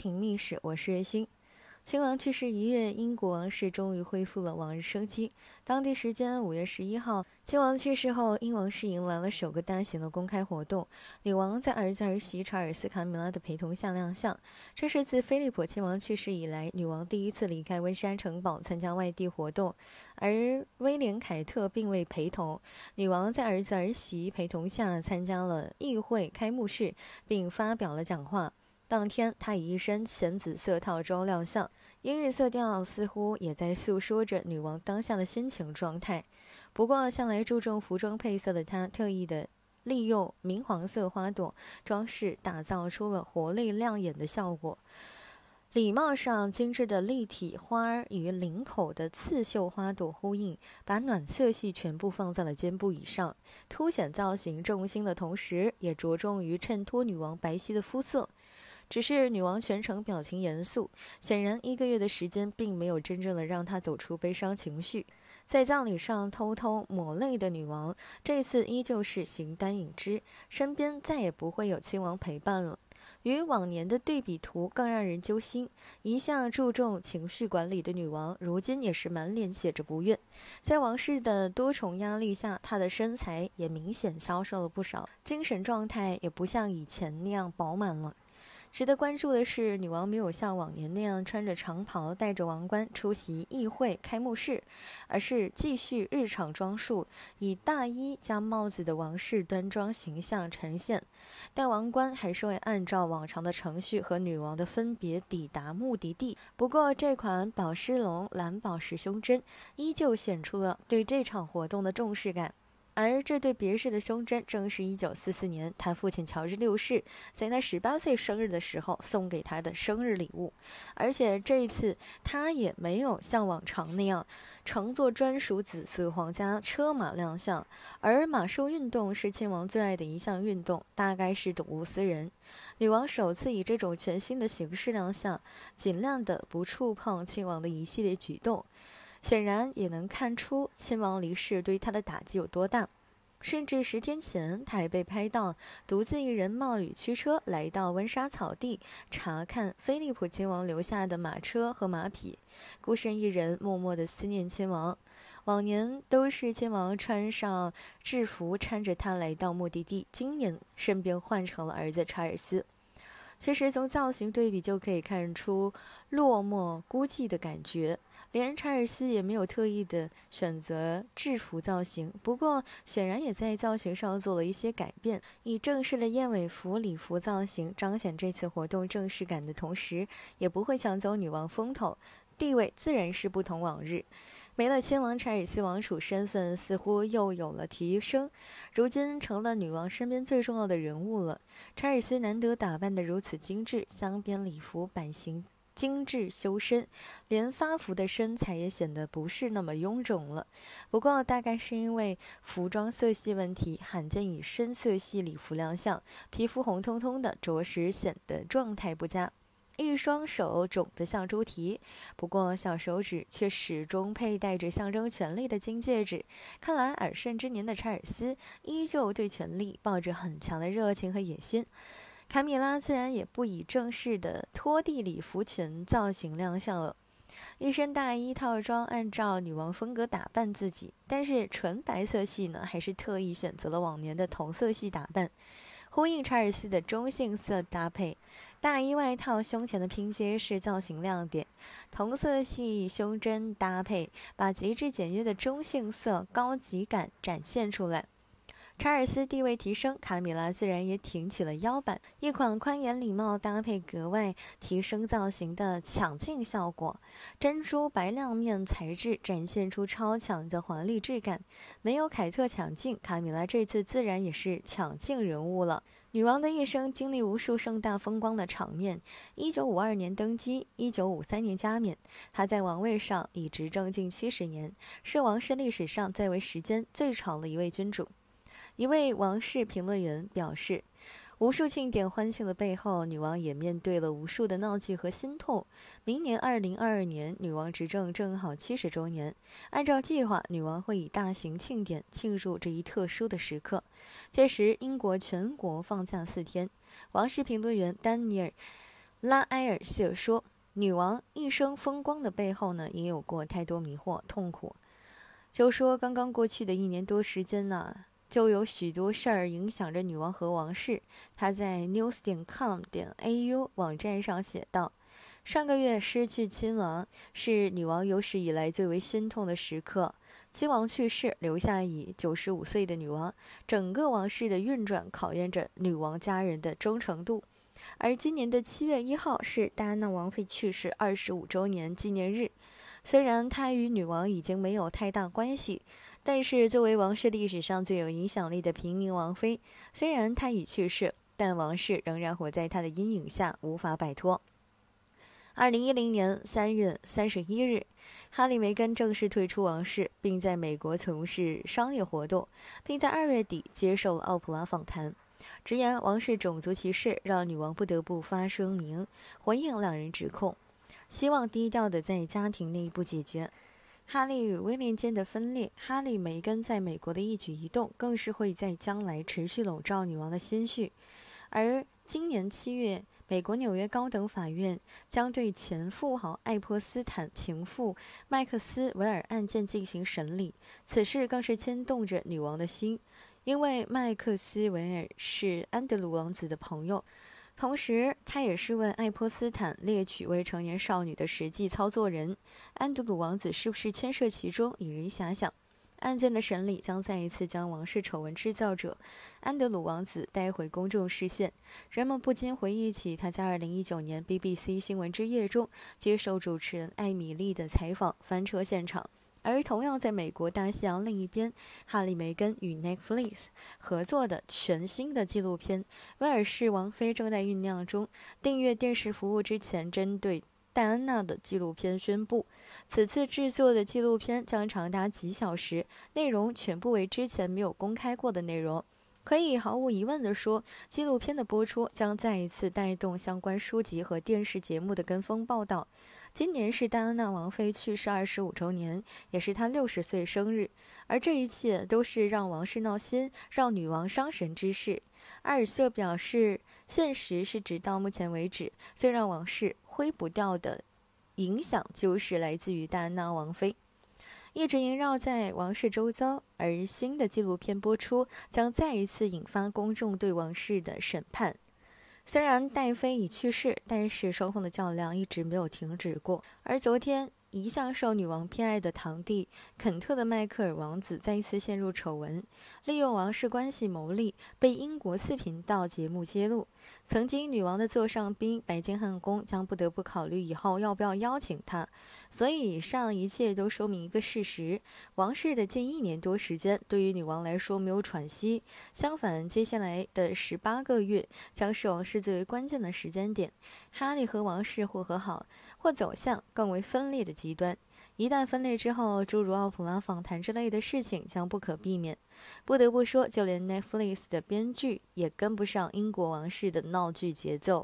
《挺秘史》，我是月星。亲王去世一月，英国王室终于恢复了往日生机。当地时间五月十一号，亲王去世后，英王室迎来了首个大型的公开活动。女王在儿子儿媳查尔斯、卡米拉的陪同下亮相，这是自菲利普亲王去世以来，女王第一次离开温莎城堡参加外地活动。而威廉、凯特并未陪同。女王在儿子儿媳陪同下参加了议会开幕式，并发表了讲话。当天，她以一身浅紫色套装亮相，阴郁色调似乎也在诉说着女王当下的心情状态。不过，向来注重服装配色的她，特意的利用明黄色花朵装饰，打造出了活力亮眼的效果。礼帽上精致的立体花儿与领口的刺绣花朵呼应，把暖色系全部放在了肩部以上，凸显造型重心的同时，也着重于衬托女王白皙的肤色。只是女王全程表情严肃，显然一个月的时间并没有真正的让她走出悲伤情绪。在葬礼上偷偷抹泪的女王，这次依旧是形单影只，身边再也不会有亲王陪伴了。与往年的对比图更让人揪心。一向注重情绪管理的女王，如今也是满脸写着不悦。在王室的多重压力下，她的身材也明显消瘦了不少，精神状态也不像以前那样饱满了。值得关注的是，女王没有像往年那样穿着长袍、戴着王冠出席议会开幕式，而是继续日常装束，以大衣加帽子的王室端庄形象呈现。戴王冠还是会按照往常的程序和女王的分别抵达目的地。不过，这款宝石龙蓝宝石胸针依旧显出了对这场活动的重视感。而这对别致的胸针，正是一九四四年他父亲乔治六世在他十八岁生日的时候送给他的生日礼物。而且这一次，他也没有像往常那样乘坐专属紫色皇家车马亮相。而马术运动是亲王最爱的一项运动，大概是睹物思人。女王首次以这种全新的形式亮相，尽量的不触碰亲王的一系列举动。显然也能看出，亲王离世对他的打击有多大。甚至十天前，他还被拍到独自一人冒雨驱车来到温莎草地，查看菲利普亲王留下的马车和马匹，孤身一人，默默地思念亲王。往年都是亲王穿上制服搀着他来到目的地，今年顺便换成了儿子查尔斯。其实从造型对比就可以看出落寞孤寂的感觉，连查尔斯也没有特意的选择制服造型，不过显然也在造型上做了一些改变，以正式的燕尾服礼服造型彰显这次活动正式感的同时，也不会抢走女王风头。地位自然是不同往日，没了亲王查尔斯王储身份，似乎又有了提升，如今成了女王身边最重要的人物了。查尔斯难得打扮得如此精致，香边礼服版型精致修身，连发福的身材也显得不是那么臃肿了。不过大概是因为服装色系问题，罕见以深色系礼服亮相，皮肤红彤彤的，着实显得状态不佳。一双手肿得像猪蹄，不过小手指却始终佩戴着象征权力的金戒指。看来耳顺之年的查尔斯依旧对权力抱着很强的热情和野心。卡米拉自然也不以正式的拖地礼服裙造型亮相了，一身大衣套装，按照女王风格打扮自己。但是纯白色系呢，还是特意选择了往年的同色系打扮。呼应查尔斯的中性色搭配，大衣外套胸前的拼接是造型亮点，同色系胸针搭配，把极致简约的中性色高级感展现出来。查尔斯地位提升，卡米拉自然也挺起了腰板。一款宽檐礼帽搭配格外提升造型的抢镜效果，珍珠白亮面材质展现出超强的华丽质感。没有凯特抢镜，卡米拉这次自然也是抢镜人物了。女王的一生经历无数盛大风光的场面。一九五二年登基，一九五三年加冕，她在王位上已执政近七十年，是王室历史上在位时间最长的一位君主。一位王室评论员表示，无数庆典欢庆的背后，女王也面对了无数的闹剧和心痛。明年二零二二年，女王执政正好七十周年，按照计划，女王会以大型庆典庆祝这一特殊的时刻。届时，英国全国放假四天。王室评论员丹尼尔·拉埃尔谢说：“女王一生风光的背后呢，也有过太多迷惑、痛苦。就说刚刚过去的一年多时间呢。”就有许多事儿影响着女王和王室。他在 news.com. 点 au 网站上写道：“上个月失去亲王是女王有史以来最为心痛的时刻。亲王去世，留下以九十五岁的女王，整个王室的运转考验着女王家人的忠诚度。而今年的七月一号是戴安娜王妃去世二十五周年纪念日，虽然她与女王已经没有太大关系。”但是，作为王室历史上最有影响力的平民王妃，虽然她已去世，但王室仍然活在她的阴影下，无法摆脱。二零一零年三月三十一日，哈利·梅根正式退出王室，并在美国从事商业活动，并在二月底接受奥普拉访谈，直言王室种族歧视让女王不得不发声明回应两人指控，希望低调的在家庭内部解决。哈利与威廉间的分裂，哈利梅根在美国的一举一动，更是会在将来持续笼罩女王的心绪。而今年七月，美国纽约高等法院将对前富豪爱泼斯坦情妇麦克斯韦尔案件进行审理，此事更是牵动着女王的心，因为麦克斯韦尔是安德鲁王子的朋友。同时，他也是问爱泼斯坦猎取未成年少女的实际操作人安德鲁王子是不是牵涉其中，引人遐想。案件的审理将再一次将王室丑闻制造者安德鲁王子带回公众视线，人们不禁回忆起他在2019年 BBC 新闻之夜中接受主持人艾米丽的采访翻车现场。而同样在美国大西洋另一边，哈里·梅根与 n e t f l i x 合作的全新的纪录片《威尔士王妃》正在酝酿中。订阅电视服务之前，针对戴安娜的纪录片宣布，此次制作的纪录片将长达几小时，内容全部为之前没有公开过的内容。可以毫无疑问地说，纪录片的播出将再一次带动相关书籍和电视节目的跟风报道。今年是戴安娜王妃去世二十五周年，也是她六十岁生日，而这一切都是让王室闹心、让女王伤神之事。艾尔瑟表示，现实是直到目前为止，最让王室挥不掉的影响就是来自于戴安娜王妃，一直萦绕在王室周遭。而新的纪录片播出，将再一次引发公众对王室的审判。虽然戴飞已去世，但是双方的较量一直没有停止过。而昨天，一向受女王偏爱的堂弟、肯特的迈克尔王子再一次陷入丑闻，利用王室关系牟利，被英国四频道节目揭露。曾经女王的座上宾、白金汉宫将不得不考虑以后要不要邀请他。所以，以上一切都说明一个事实：王室的近一年多时间对于女王来说没有喘息，相反，接下来的十八个月将是王室最为关键的时间点。哈利和王室或和好，或走向更为分裂的。极端一旦分裂之后，诸如奥普拉访谈之类的事情将不可避免。不得不说，就连 Netflix 的编剧也跟不上英国王室的闹剧节奏。